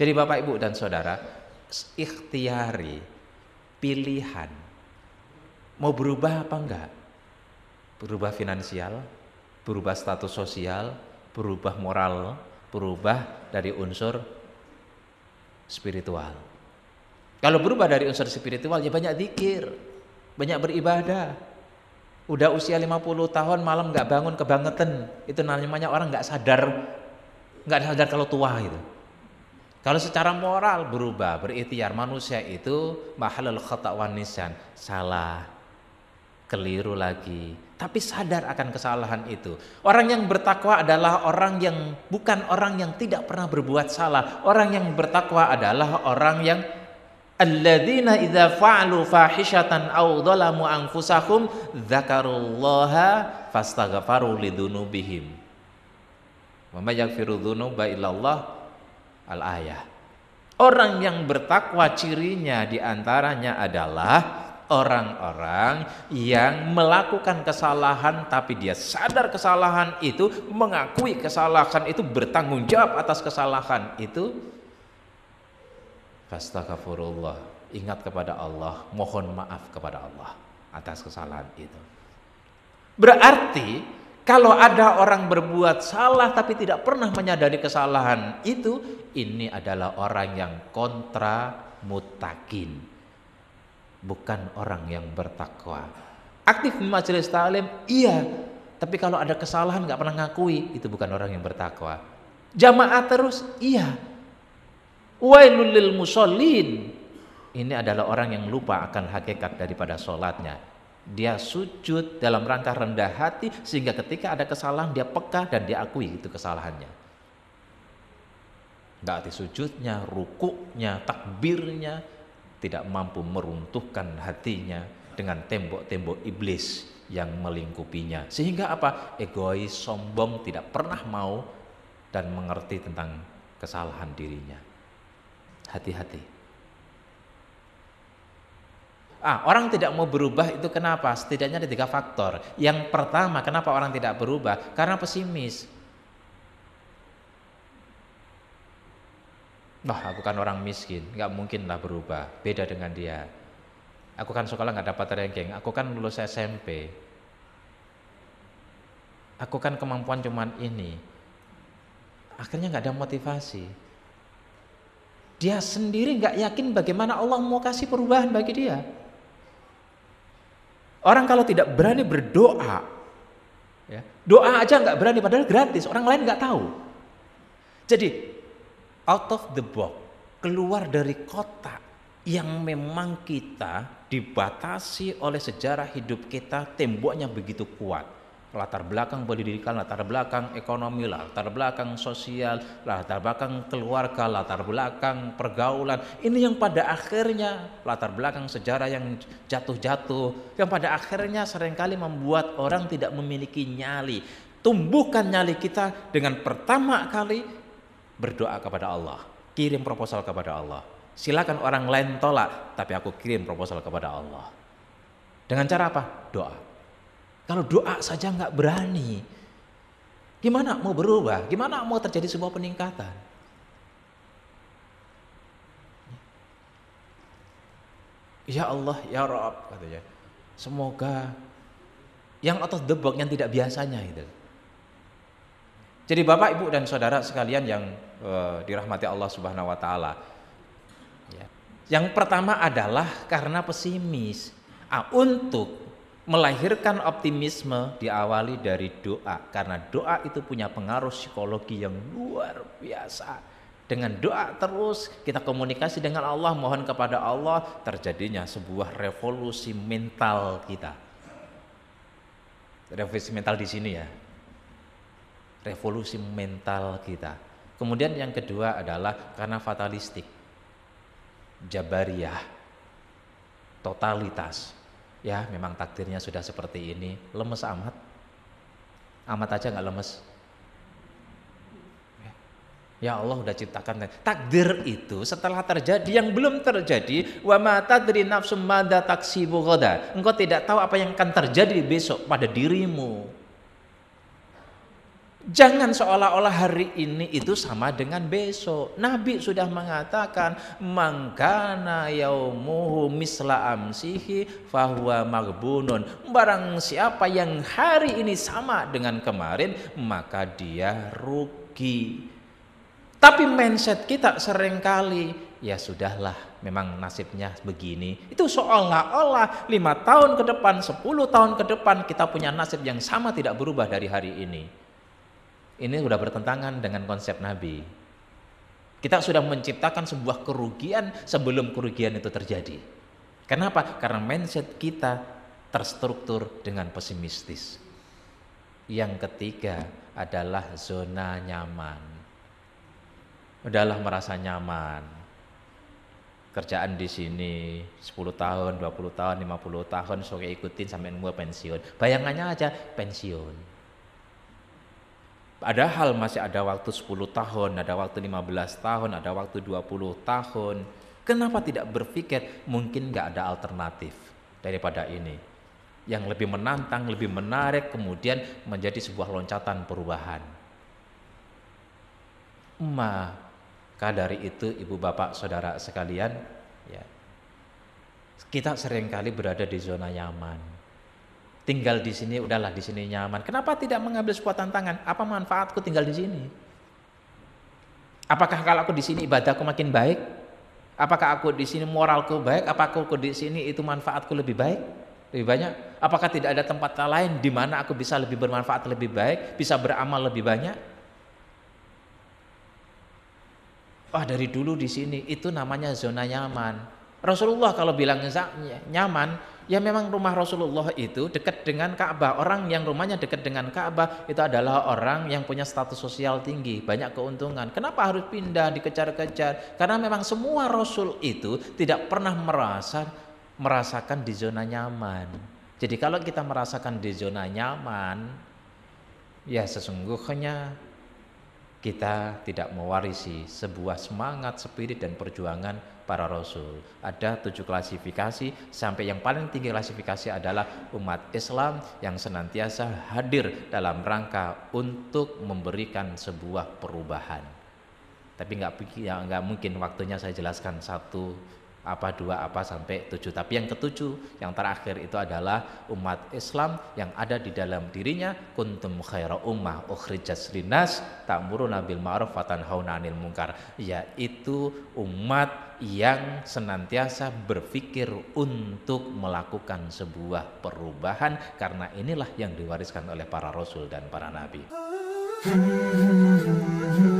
Jadi Bapak Ibu dan Saudara, ikhtiari pilihan mau berubah apa enggak? Berubah finansial, berubah status sosial, berubah moral, berubah dari unsur spiritual. Kalau berubah dari unsur spiritual ya banyak zikir, banyak beribadah. Udah usia 50 tahun malam nggak bangun kebangetan, itu namanya orang nggak sadar, nggak sadar kalau tua gitu. Kalau secara moral berubah, berikhtiar manusia itu mahalul khotak wanisan, salah, keliru lagi, tapi sadar akan kesalahan itu. Orang yang bertakwa adalah orang yang bukan orang yang tidak pernah berbuat salah. Orang yang bertakwa adalah orang yang alladzina idza fa'alu fahishatan aw dhalamu anfusahum dzakarullaha fastaghfaru lidzunubihim. Wa may yaghfiru dzunuba illallah al-ayah. Orang yang bertakwa cirinya diantaranya adalah orang-orang yang melakukan kesalahan tapi dia sadar kesalahan itu mengakui kesalahan itu bertanggung jawab atas kesalahan itu fastaghfirullah ingat kepada Allah mohon maaf kepada Allah atas kesalahan itu berarti kalau ada orang berbuat salah tapi tidak pernah menyadari kesalahan itu, ini adalah orang yang kontra mutakin. Bukan orang yang bertakwa. Aktif di majelis ta'lim, iya. Tapi kalau ada kesalahan nggak pernah ngakui, itu bukan orang yang bertakwa. Jamaah terus, iya. Wa'ilulil musolin, Ini adalah orang yang lupa akan hakikat daripada sholatnya dia sujud dalam rangka rendah hati sehingga ketika ada kesalahan dia peka dan diakui itu kesalahannya. Taati sujudnya, rukuknya, takbirnya tidak mampu meruntuhkan hatinya dengan tembok-tembok iblis yang melingkupinya. Sehingga apa? Egois, sombong, tidak pernah mau dan mengerti tentang kesalahan dirinya. Hati-hati. Ah, orang tidak mau berubah itu kenapa? Setidaknya ada tiga faktor. Yang pertama, kenapa orang tidak berubah? Karena pesimis. Wah, aku kan orang miskin, nggak mungkin lah berubah. Beda dengan dia. Aku kan sekolah nggak dapat ranking, aku kan lulus SMP. Aku kan kemampuan cuman ini. Akhirnya nggak ada motivasi. Dia sendiri nggak yakin bagaimana Allah mau kasih perubahan bagi dia. Orang kalau tidak berani berdoa, ya, doa aja nggak berani padahal gratis, orang lain nggak tahu. Jadi out of the box, keluar dari kota yang memang kita dibatasi oleh sejarah hidup kita temboknya begitu kuat latar belakang pendidikan, latar belakang ekonomi, latar belakang sosial, latar belakang keluarga, latar belakang pergaulan. Ini yang pada akhirnya latar belakang sejarah yang jatuh-jatuh, yang pada akhirnya seringkali membuat orang tidak memiliki nyali. Tumbuhkan nyali kita dengan pertama kali berdoa kepada Allah, kirim proposal kepada Allah. Silakan orang lain tolak, tapi aku kirim proposal kepada Allah. Dengan cara apa? Doa. Kalau doa saja nggak berani, gimana mau berubah? Gimana mau terjadi sebuah peningkatan? Ya Allah, ya Rob katanya. Semoga yang atau debok yang tidak biasanya itu. Jadi Bapak, Ibu dan Saudara sekalian yang eh, dirahmati Allah Subhanahu wa taala. Ya. Yang pertama adalah karena pesimis. Ah, untuk melahirkan optimisme diawali dari doa karena doa itu punya pengaruh psikologi yang luar biasa. Dengan doa terus kita komunikasi dengan Allah, mohon kepada Allah terjadinya sebuah revolusi mental kita. Revolusi mental di sini ya. Revolusi mental kita. Kemudian yang kedua adalah karena fatalistik. Jabariyah. Totalitas ya memang takdirnya sudah seperti ini lemes amat amat aja nggak lemes Ya, ya Allah udah ciptakan takdir itu setelah terjadi yang belum terjadi wa mata nafsu nafsu mada taksi Engkau tidak tahu apa yang akan terjadi besok pada dirimu. Jangan seolah-olah hari ini itu sama dengan besok. Nabi sudah mengatakan, "Mangkana yaumuhu misla amsihi fahuwa magbunun." Barang siapa yang hari ini sama dengan kemarin, maka dia rugi. Tapi mindset kita seringkali ya sudahlah memang nasibnya begini itu seolah-olah lima tahun ke depan sepuluh tahun ke depan kita punya nasib yang sama tidak berubah dari hari ini ini sudah bertentangan dengan konsep Nabi. Kita sudah menciptakan sebuah kerugian sebelum kerugian itu terjadi. Kenapa? Karena mindset kita terstruktur dengan pesimistis. Yang ketiga adalah zona nyaman. Udahlah merasa nyaman. Kerjaan di sini 10 tahun, 20 tahun, 50 tahun, sore ikutin sampai semua pensiun. Bayangannya aja pensiun Padahal masih ada waktu 10 tahun, ada waktu 15 tahun, ada waktu 20 tahun. Kenapa tidak berpikir mungkin nggak ada alternatif daripada ini? Yang lebih menantang, lebih menarik, kemudian menjadi sebuah loncatan perubahan. Maka dari itu ibu bapak saudara sekalian, ya, kita seringkali berada di zona nyaman tinggal di sini udahlah di sini nyaman. Kenapa tidak mengambil sebuah tantangan? Apa manfaatku tinggal di sini? Apakah kalau aku di sini ibadahku makin baik? Apakah aku di sini moralku baik? Apakah aku di sini itu manfaatku lebih baik? Lebih banyak? Apakah tidak ada tempat lain di mana aku bisa lebih bermanfaat lebih baik, bisa beramal lebih banyak? Wah, oh, dari dulu di sini itu namanya zona nyaman. Rasulullah kalau bilang nyaman, ya memang rumah Rasulullah itu dekat dengan Ka'bah. Orang yang rumahnya dekat dengan Ka'bah itu adalah orang yang punya status sosial tinggi, banyak keuntungan. Kenapa harus pindah dikejar-kejar? Karena memang semua Rasul itu tidak pernah merasa merasakan di zona nyaman. Jadi kalau kita merasakan di zona nyaman, ya sesungguhnya kita tidak mewarisi sebuah semangat, spirit, dan perjuangan para rasul. Ada tujuh klasifikasi, sampai yang paling tinggi klasifikasi adalah umat Islam yang senantiasa hadir dalam rangka untuk memberikan sebuah perubahan. Tapi nggak ya, mungkin waktunya saya jelaskan satu apa dua apa sampai tujuh tapi yang ketujuh yang terakhir itu adalah umat Islam yang ada di dalam dirinya kuntum khaira ummah ukhrijat linas ta'muruna bil ma'ruf wa tanhauna 'anil munkar yaitu umat yang senantiasa berpikir untuk melakukan sebuah perubahan karena inilah yang diwariskan oleh para rasul dan para nabi.